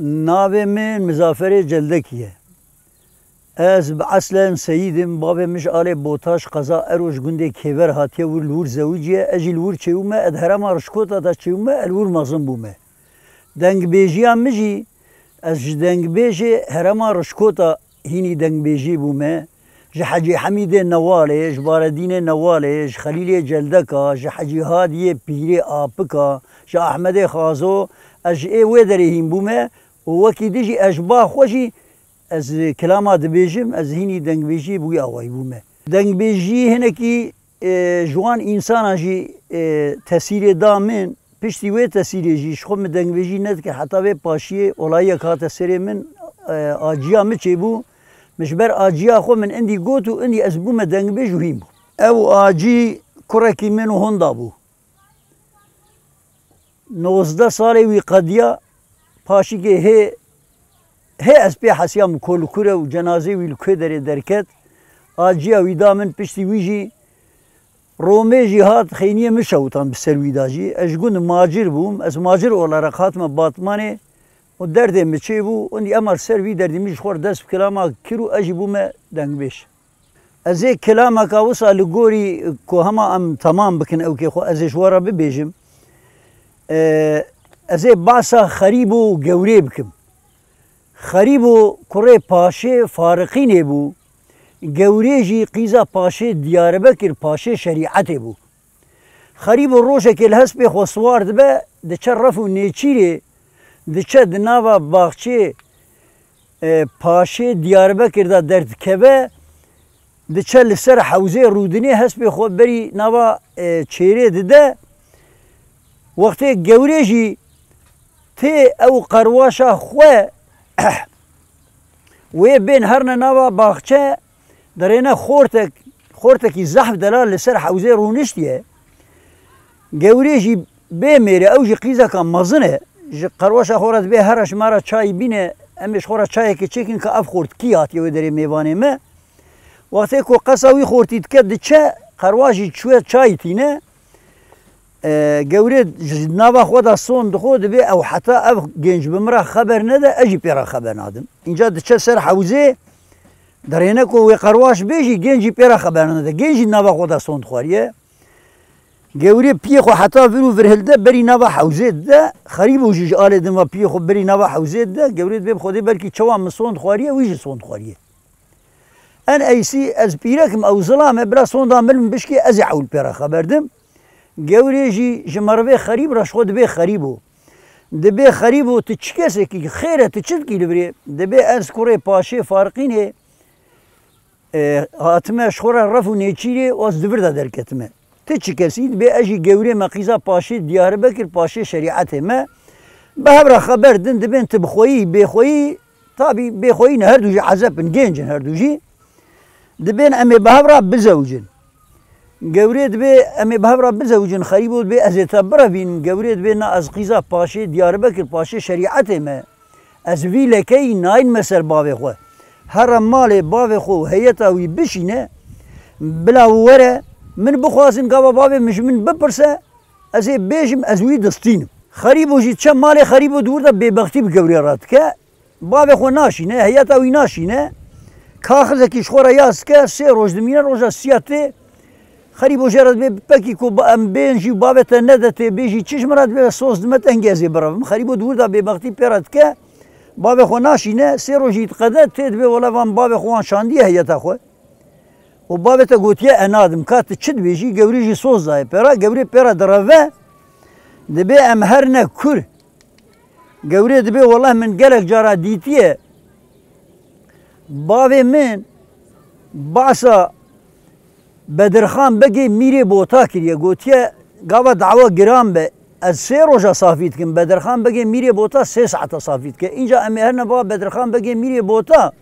می مزافر جلدکیه از اصلا سیدم باب مشعل بوتاش قضا اروش گنده کیور هاتیه و لور زوجیه اجل ور چیومه ادهرم ارشکوتا تا چیومه الور مازم بومه دنگ بیجی هم از دنگ بیجی هرم ارشکوتا هینی دنگ بیجی بومه جه حجی حمید نواله جه باردین نواله جه خلیل جلدکا جه حجی هادی پیری آپکا جه احمد خازو اج ای وی درهیم وەکی دژی ئەشبا خۆشی ئەس کلاما دەبێژم ئەس هینی دەنگبێژی بووی ئەوەی بوومە دەنگبێژی هەنێکی جوان ئینساناژی تەسیرێ دا من پشتی وێ تەسیرێژی شخۆم دەنگبێژی نەتکە حتاوێ پاشیە ئۆلایە کاتە سرێ من ئاجیا مچێ بوو مشبەر ئاجیا خۆ من ئەندی گوت و ئەندی ئەس بوومە دەنگبێژ ویم بوو ئەو ئاجی کوڕێکی من و هەندا بوو. 90 ساڵێ وی قەدیا پاشیگه هی هی از پی حسیام کل کوره و جنازه ویل که داره درکت آجیا ویدا من پشتی ویجی رومه جی هات خینیه مشوتان بسر ویدا جی اجگون ماجر بوم از ماجر اولارا خاتم باطمانه و دردم مچه بو اونی امر سر وی دردی میش خور دست کلاما کرو اجی بوم دنگ بشه از کلاما کاوسا لگوری که همه ام تمام بکن او که خو ازش ورا ببیجم ئەزێ باسا خەریب و گەورێ بکەم خەریب و کوڕێ پاشێ فارقینێ بوو گەورێژی قیزا پاشێ دیارەبە کرد پاشێ شەریعەتێ بوو خەریب و ڕۆژێکێ لە هەست پێ خۆ سووار دەبە دەچە ڕەف و نێچیرێ دچە دناوە باخچێ پاشێ دیارەبە کردا دەردکەبە دچە لەسەر حەوزێ ڕوودنێ هەست پێ خۆ بەری ناوە چێرێ ددە وەختێک گەورێژی تی او قرواشا خوه و بین هر نوا باغچه در خورتک خورتک زحف دلال لسر حوزه رونشتیه گوری جی بی میره او جی قیزه مزنه جی قرواشا خورت به هرش مارا چای بینه امش خورا چای که چکین کا اف خورت کی آتی و در میوانه ما وقتی کو قصاوی خورتید که چه قرواشی چوه چای تینه گەورێت ناوا خۆدا سۆن دخۆ دەبێ ئەو حتا ئەو گەنج بمرا خەبەر نەدا ئەژی پێرا خەبەر نادم اینجا دچە سەر حوزێ دەڕێنەک وێ قەرواش بێژی گەنجی پێرا خەبەر نەدا گەنجی ناوا خۆدا سۆن خواریە گەورێ پێخۆ حتا ور و ورهلدە بەری ناوا حوزێتدا خەریب و ژژ ئالێ دمە پێخۆ بەری ناوا حوزێتدا گەورێت بێ خۆدی بەرکی چاوان مسۆن خواریە ویژە سۆن خواریە ئەن ئەیسی ئەز پیرەکم ئەو زڵامە برا سۆندا ملم بشکی ئەزی حول پێرا خەبەردم گوری جی جمروی خریب راش خود بی خریب و ده بی خریب و تو چی که خیره تو چند کی لبری ده بی از کره پاشه فارقینه اه اتمه شخورا رف و نیچیری و از دور در کتمه تو چی کسی ده بی اجی گوری مقیزا پاشه دیار بکر پاشه شریعت ما به هبرا خبر دند ده بین تب خویی بی خویی تابی بی خویی نهر دو جی عذاب هر دو جی ده به هبرا بزوجن گەورێت بێ ئەمێ بەڕە بزەوجن خەریبوت بێ ئەزێتە بڕەبین گەورێت بێ نا ئەس قیزا پاشێ دیارە بەکرد پاشێ شریعەتێمە وی ویلەکەی ناین مەسەر باوێ خۆ هەرە ماڵێ باوێ خۆ هەیەتاوی بشینە بلا وره من بخوازم گاوە باوێ مژ من بپرسە ئەزێ بێژم ئەزوی دەستین خەریبۆژی چە ماڵێ خەریب و دووردا بێبختی بگەورێ ڕاتکە باوێ خۆ ناشینە هەیەتاوی ناشینە کاخزێکی شخۆرە یاسکە سێ ڕۆژدمینە ڕۆژە سیاتێ خریب به پکی خەری بۆ ژێرت بێ بپەکی و بە ئەم بێنجی و بابێتە نەدەتێ بێژی چشمرات بێ سۆز دمەت ئەنگێزی بڕم خەری بۆ دووردا بێبختی پێرەتکە بابێ خۆ ناشینە سێ ڕۆژیت قەدە تێت بێ وەڵەوان بابێ خۆوان شاندیە هەیەتا خۆ و بابێتە گوتیە ئەنادم کاتە چت بێژی گەوریژی سۆزداە پێرا گەورێ پێرە دڕەڤە دبی ام هر نه کر گوری دبی وەڵە من گەلێک جارا دیتیه باوێ من باسا بدرخان بگی میری بوتا کریه گوتیه گاوا دعوا گرام به از سه روز صافیت کن بدرخان بگی میری بوتا سه ساعت صافیت که اینجا ام هر نبا بدرخان بگی میری بوتا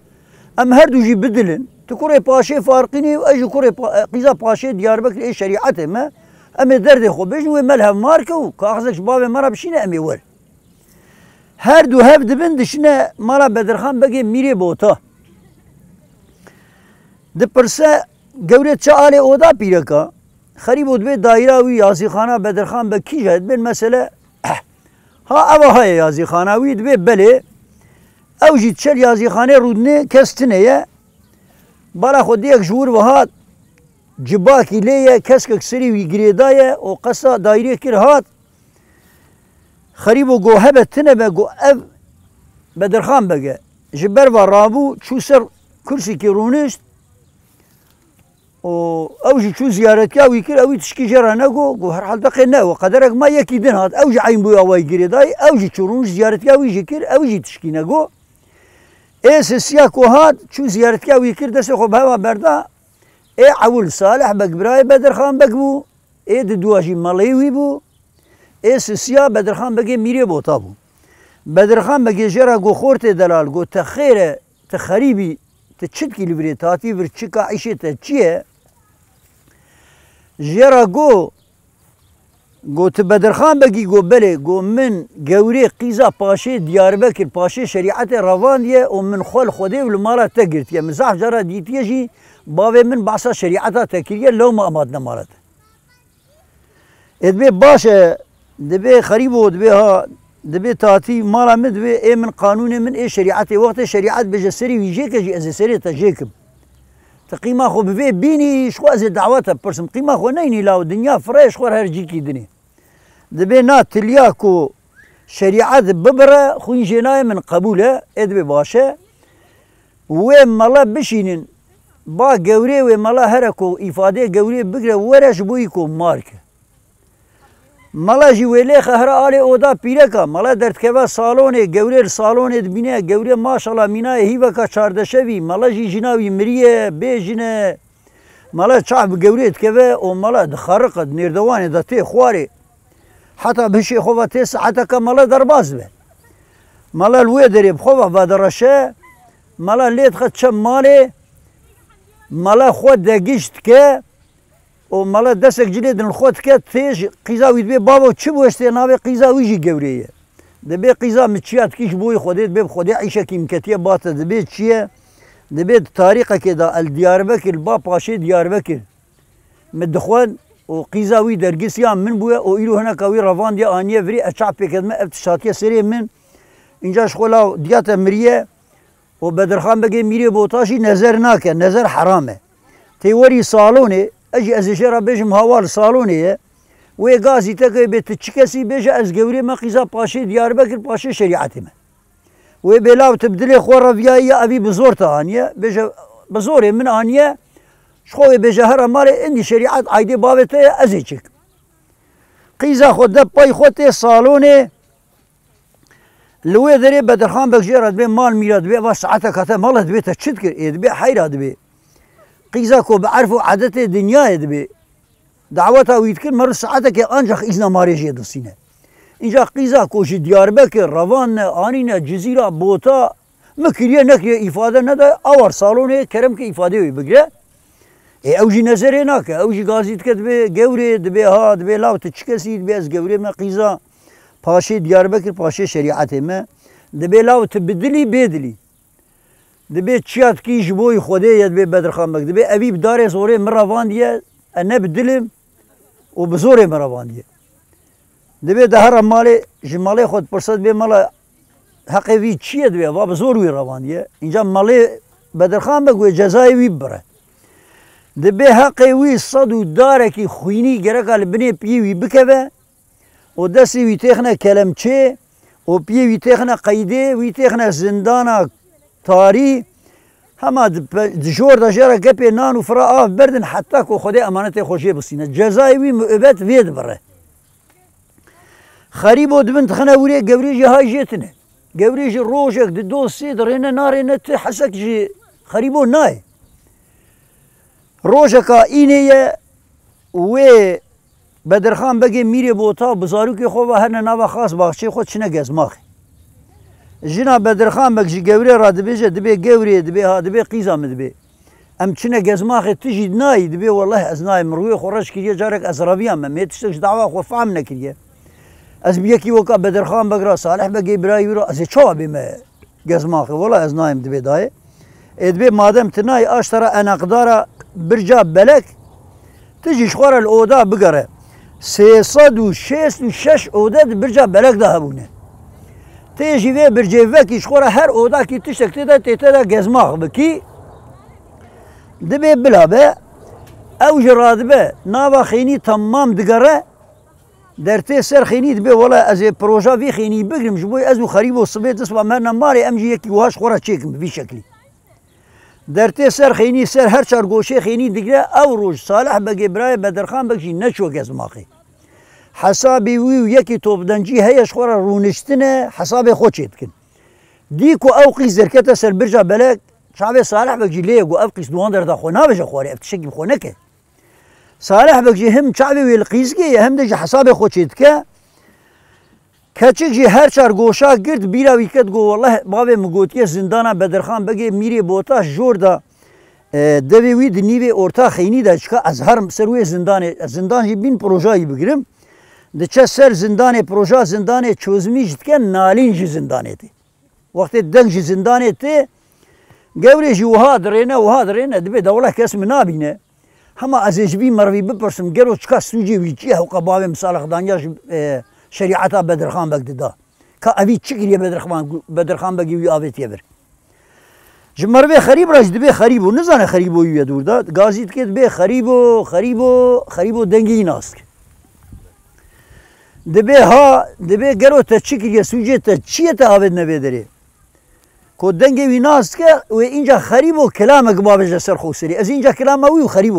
ام هر جی بدلن تو کره پاشه فارقینی و اجی کره پا... قیزا پاشه دیار بکر ای شریعت ما ام درد خو بجن و ملهم مارکو و کاغذش باب مرا بشینه امی ور هر دو هف دبن دشنه مرا بدرخان بگی میری بوتا دپرسه گەورە چە ئالێ ئۆدا پیرەکە خەری بۆ دوێ دایراوی یازیخانە بەدرخان بە کیژێت بێن مەسلە ها ئەوە هەیە یازیخاناوی دوێ بەلێ ئەو ژی چەر یازیخانێ ڕودنێ کەستنەیە بەڵا خودێک ژوور وهات جباکی لێیە کەسکە سری وی گرێدایە ئەو قەسا دایرێ کرد هات خەری بۆ گۆ هەبە تنە بە گۆ ئەو بەدرخان بەگە ji berva rabû çû ser kursî kî rûnişt ئەوژی چوو زیارەتیاوی کرد ئەوی تشکی ژێرا نەگۆ گو هر حال دەقێنەوە قەدەرەك ما یەکی دنهات ئەوژ عین بووی ئەوای گرێدای ئەوژی چڕونش زیارەتیاویژی کرد ئەوژی تشکی نەگۆ ئێسە سیا کۆهات چوو زیارەتیاوی کرد دەسێ خۆ بەوا بەردا ئێ عول ساالح بەگبرای بەدرخان بەک بوو ئێ دوواژی مەڵێوی بوو ئێسە سیا بەدرخان بەگێ میرێ بۆتا بوو بەدرخان بەگێ ژێرا گۆ خۆرتێ دەلال گۆ تە خورت دلال خەریبی تە تخريبي تشتكي لبريتاتي برشكا عیشێتە تشيه جرا گو گو تو بدرخان بگی گو بله گو من گوری قیزا پاشه دیار بکر پاشه شریعت رواندیه و من خول خوده و لمارا تگرتیه مزاح جرا دیتیه جی باوی من بحثا شریعتا تکریه لو ما اماد نمارد ادبه باشه دبه خریب و دبه ها دبي تاتي مالا مدبي اي من قانون من اي شريعتي وقت شريعت بجسري ويجيك اجي ازي سري تجيكم تا قیما خو بوی بینی شواز دعوت پرسم قیما خو نینی لاو دنیا فرش خور هر جی کی دنی دبی نا تلیا کو شریعت ببره خو جنای من قبوله ادبی باشه و ملا بشینن با گوری و ملا هر کو ifade گوری بگره ورش بوی کو مارکه ملا جی ویلی خهر آلی اودا پیره که ملا درد که و سالونه گوری سالونه دبینه گوری ماشاءالله مینا هیوا که چاردشه بی ملا جی جناوی مریه بیجنه ملا چعب گوری که و او ملا دخرقد نردوانه دا تی خواری حتی بشی خوبه تی ساعته که ملا درباز به ملا لوی دریب خوبه و درشه ملا لید خد چم مالی ملا خود دگیشت که او مالا دستک جلی دن خود کت تیج قیزا وید بی بابا چی بوسته ناوی قیزا ویجی گوریه دبی قیزا مچیات کیش بوی خودت بی خودی عیشه کتیه بات دبی چیه دبی تاریخ که دا ال بکر با دیار بکر مدخوان و قیزا وی درگیسیا من بوی او ایلو هنه کوی روان دی آنیه وری اچاپ کدمه افتشاتیه سری من اینجا شخولا دیات مریه و بدرخان بگه میری بوتاشی نظر ناکه نظر حرامه تیوری سالونه اجي از جرا بيجم هوال صالوني وي غازي تكي بيت تشكسي بيجا از غوري ما قيزا باشي ديار بكر باشي شريعتي من وي بلاو تبدلي خور يا ابي بزور تانيا بيجا بزوري من انيا شخوي بيجا هرا مالي اني شريعت عيدي بابتي ازيك قيزا خود باي خوتي صالوني لوي دري بدرخان بك جيرات بي مال ميلاد بي واسعتك عتا كتا مالت بي تشتكر بي حيرات بي قيزا كو بعرفو عادت الدنيا يدبي دعوتها ويتكن مر ساعتك انجخ اجنا ماريجي قيزا كو جي ديار بك روان آنین جزيره بوتا مکریه نکریه افاده نده اور سالونه كرم كي افاده وی بگیره اي اوجی نظره نکه او جي غازي به غوري دبي ها دبي لاو تشكسي دبي از غوري ما قيزا باشي ديار بك باشي شريعتي ما دبي لاو تبدلي بدلي دبی چیات کیش بوی خوده ید به بدرخان بک دبی اویب داره زوره مراواندیه انه بدلم و بزوره مراواندیه دبی ده هر مالی جمالی خود پرسد به مالا حق وی چیه دبی و بزور وی رواندیه اینجا مالی بدرخان بک و جزای وی بره دبی حق وی صد و داره کی خوینی گرک لبنی پیوی بکوه و دستی وی تخنه کلمچه و پیوی تخنه قیده وی تخنه زندانه تاری همه جور دا جره گپی نان و فرا آف بردن حتی که خدا امانت خوشی بسینه جزای وی مؤبت وید بره خریب و دبنت خنه وری گوری جی های جیتنه گوری جی روشک دو دو سی درینه نارینه تی حسک جی خریبو نای روشکا اینه یه وی بدرخان بگه میره بوتا بزارو که خوب هر نوه خاص باخچه خود چنه گزماخه جنا بدرخان بك جي گوري را جي دبي گوري دبي ها دبي قيزا مدبي ام گزما خي تجي ناي دبي والله از ناي مروي خورش كي جارك از ربيا ما ميتشتش دعوه خو فهم نكريه از بيكي وكا بدرخان را صالح بك ابراهيم را از چوا گزما خي والله از ناي دبي داي ادبي مادم تناي اشترا انا قدارا برجا بلك تجي شوار الاودا بقره وشش اودا برجا بلك ده تی جیوه برجیوه کیش خورا هر اودا کی تشتک تیده تیته ده گزماغ بکی دبه بلا به او جراد به ناوا خینی تمام دگره در تی سر خینی دبه والا از پروژا وی خینی بگرم جبوی ازو خریب و صبح دست و من نماری ام یکی واش خورا چیکم بی شکلی در تی سر خینی سر هر چار گوشه خینی دگره او روش صالح بگی برای بدرخان بگشی نشو گزماغی حسابی وی و توپ دنجی هەیەش خورا رونشتنه حسابێ حساب بکن دی و او قیز درکت سر برجا بلک چاوێ صالح بەجی لیه گو او قیز دوان دەردا خۆ نابێژە افتشکی بخونه که صالح بگی هم هەم وی القیز گی هم هەم حساب حسابێ هر چار جی گرد چار ویکت گو بیراوی کەت گۆوەڵە باێ مگوتیە بدرخان بگه میری بوتا جور دا دوی وی دنیوی ارتا خینی دەچکە از از هر سروی زندان بین پروژایی بگیرم د چه سر زندانې پروژا زندانې چوزمی جتګ نالین جی زندانې دی وخت د دنج زندانې ته ګورې جی وها درینه وها درینه د به دوله کس مې بینه هم از ایج بی مروی بپرسم ګرو چکا سوجي وی چی هو قباوې مصالح دانیا شریعتا بدرخان خان بک که کا اوی چی بدر بدرخان بدر وی اوی تی بر مروی خریب راځ دی به خریب و نه زنه خریب وی دور داد. گازیت که به خریب و خریب و خریب و ناسک ها گرو دب چی دبے سوجه تکری سوجے جیت آبید نوید رے کو دنگے که و اینجا خریب و کلام کے سر سے سری از اینجا کلام و و خریب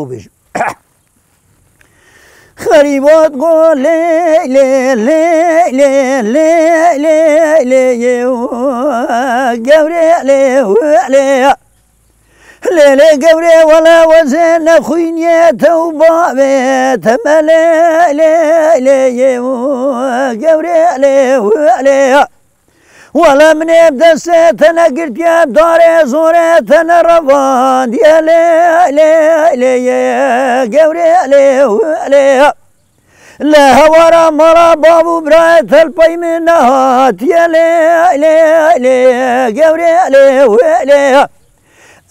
لی لی لی ليلة قبري ولا وزن خويني توبة بيت ملا لي لي قبري لي لي ولا من بدست انا قلت يا داري زورت انا رفض يا لي لي لي قبري لي لي لا هورا مرا بابو برايت البي من يا لي لي لي قبري لي لي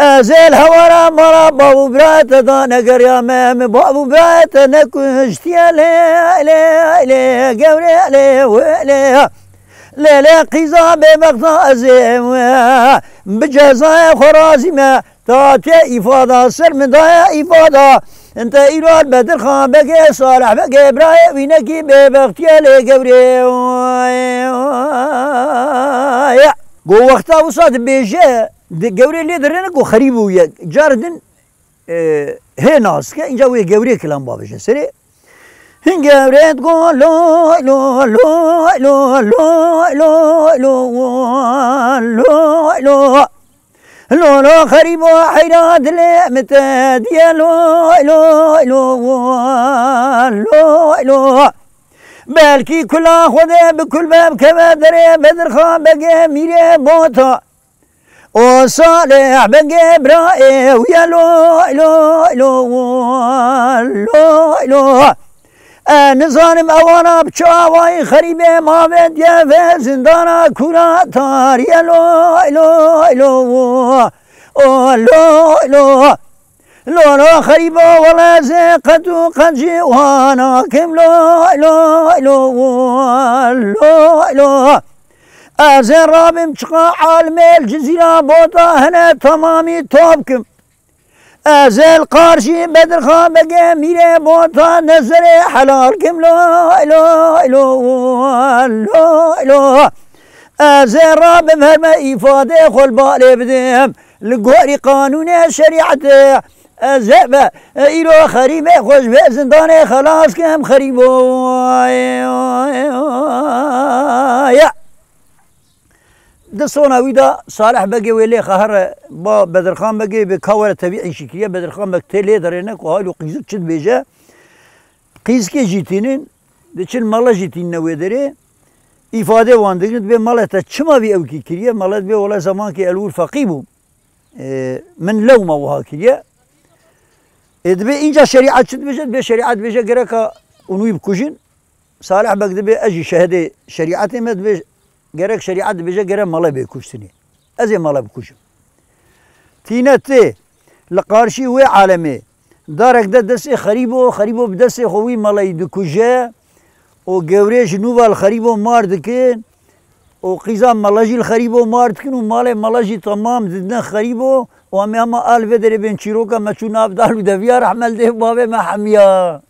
ازل هورا مرا بابو برات دانا يا مام بابو برات نكون شتيا لي لا لي قوري لي ولا لي لا قيزا بمقطع زيم بجزا خرازي ما تاتي إفادة سر من دايا إفادة انت ايران بدر خان بك صالح بك ابراهيم وينكي ببختيا لي قوري قو وقتا وصاد بيجي گەورەی لي دەڕێنە و خەریب و جاردن ناس ناسکە اینجا وی گەورەیە کلام بابژە سرێ هنگەورێت گۆ لۆ لۆ لو لو لو لو لو لو لو لو لو لو و حەیرا دلێ متە دیە لۆ لو لو لو لو بەلکی کولا خودێ بکول بەم کەمە دەرێ بەدرخوا بەگێ میرێ بۆ تۆ وصالح بن جبرائيل ويا لو لو لو لو ظالم اوانا خريبة ما ماوید يا في زندانا كورا تار يا لو لو لو او لو لو لو لو خریبا ولا زقت و قنجی وانا کم لو لو لو لو لو أزن رابم شقا عالمي الجزيرة بوطا هنا تمامي توبكم أزل قارشي بدر خان میره بودا نظر حلال کم لا إله إله لا إله از رابم هرما ایفاده خل باله بدهم لگوری قانون شریعت از زعبة إلو خریم خوش به زندان خلاص كم خريبو يا ده صونا ويدا صالح بقي ولي خهر با بدرخان بقي بكاورة طبيعي شكلية بدرخان بك تلي درينك وهالو قيزو تشد بيجا قيزكي جيتينين ده چن مالا جيتين نويدري إفادة واندقنت بي مالا تا چما بي اوكي كريا مالا بي ولا زمان كي الور فقيبو إيه، من لوما وها كريا ادبي انجا شريعة تشد بيجا بي شريعة بيجا غيرك ونوي بكوجين صالح بقدبي اجي شهدي شريعتي ما gerek şeriat bize gerek malı bir kuştini. Ez ê mala bikûjim. Tîne tê li qarşî wê alemê darek de destê xerîbo xerîbo bi destê xwe wî malayî dikuje û gewrê ji nûva li xerîbo mar dikin û qîza mala jî li xerîbo mar dikin û malê mala jî temam didin xerîbo û em hema alvê derê bên çîroka me çû navdar û deviya rehmel dê bavê